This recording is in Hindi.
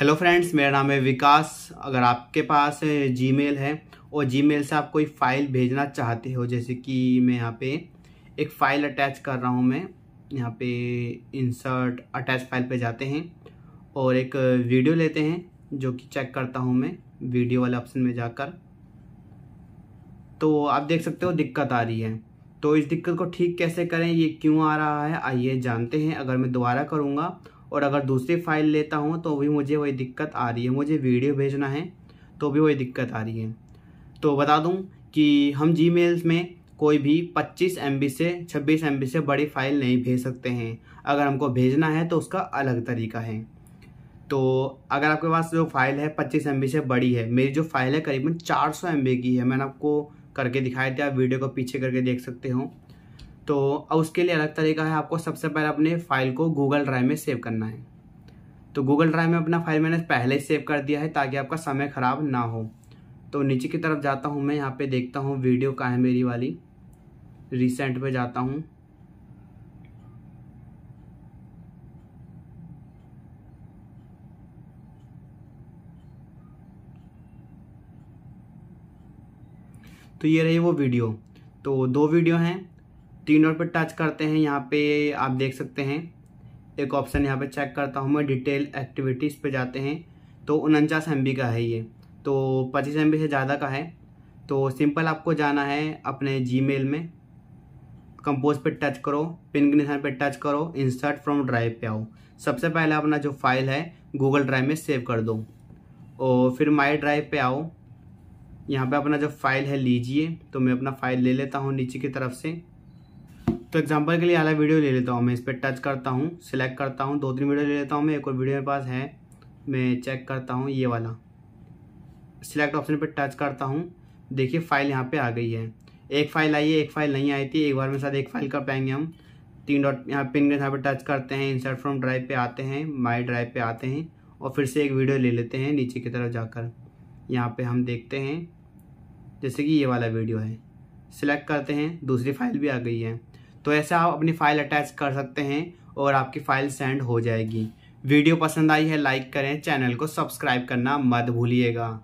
हेलो फ्रेंड्स मेरा नाम है विकास अगर आपके पास जीमेल है और जीमेल से आप कोई फाइल भेजना चाहते हो जैसे कि मैं यहाँ पे एक फ़ाइल अटैच कर रहा हूँ मैं यहाँ पे इंसर्ट अटैच फाइल पे जाते हैं और एक वीडियो लेते हैं जो कि चेक करता हूँ मैं वीडियो वाले ऑप्शन में जाकर तो आप देख सकते हो दिक्कत आ रही है तो इस दिक्कत को ठीक कैसे करें ये क्यों आ रहा है आइए जानते हैं अगर मैं दोबारा करूँगा और अगर दूसरी फाइल लेता हूँ तो भी मुझे वही दिक्कत आ रही है मुझे वीडियो भेजना है तो भी वही दिक्कत आ रही है तो बता दूँ कि हम जी में कोई भी 25 एम से 26 एम से बड़ी फ़ाइल नहीं भेज सकते हैं अगर हमको भेजना है तो उसका अलग तरीका है तो अगर आपके पास जो फ़ाइल है 25 एम से बड़ी है मेरी जो फ़ाइल है करीबन 400 सौ की है मैंने आपको करके दिखाया था वीडियो को पीछे करके देख सकते हो तो उसके लिए अलग तरीका है आपको सबसे पहले अपने फाइल को गूगल ड्राइव में सेव करना है तो गूगल ड्राइव में अपना फाइल मैंने पहले ही सेव कर दिया है ताकि आपका समय ख़राब ना हो तो नीचे की तरफ जाता हूँ मैं यहाँ पे देखता हूँ वीडियो का है मेरी वाली रिसेंट पे जाता हूँ तो ये रही वो वीडियो तो दो वीडियो हैं तीन डॉट पर टच करते हैं यहाँ पे आप देख सकते हैं एक ऑप्शन यहाँ पे चेक करता हूँ मैं डिटेल एक्टिविटीज़ पे जाते हैं तो उनचास एम का है ये तो पच्चीस एम से ज़्यादा का है तो सिंपल आपको जाना है अपने जी में कंपोज पे टच करो पिन के निशान पे टच करो इंसर्ट फ्रॉम ड्राइव पे आओ सबसे पहले अपना जो फाइल है गूगल ड्राइव में सेव कर दो और फिर माई ड्राइव पे आओ यहाँ पे अपना जो फाइल है लीजिए तो मैं अपना फाइल ले लेता हूँ नीचे की तरफ से तो एग्जांपल के लिए अला वीडियो ले लेता हूँ मैं इस पर टच करता हूँ सिलेक्ट करता हूँ दो तीन वीडियो ले लेता हूँ मैं एक और वीडियो मेरे पास है मैं चेक करता हूँ ये वाला सिलेक्ट ऑप्शन पर टच करता हूँ देखिए फाइल यहाँ पर आ गई है एक फाइल आई है एक फाइल नहीं आई थी एक बार में साथ एक फाइल कर पाएंगे हम तीन डॉट यहाँ पिन के यहाँ पर टच करते हैं इंसर्ट फ्रॉम ड्राइव पे आते हैं माई ड्राइव पे आते हैं और फिर से एक वीडियो ले लेते हैं नीचे की तरफ जाकर यहाँ पे हम देखते हैं जैसे कि ये वाला वीडियो है सिलेक्ट करते हैं दूसरी फाइल भी आ गई है तो ऐसे आप अपनी फ़ाइल अटैच कर सकते हैं और आपकी फ़ाइल सेंड हो जाएगी वीडियो पसंद आई है लाइक करें चैनल को सब्सक्राइब करना मत भूलिएगा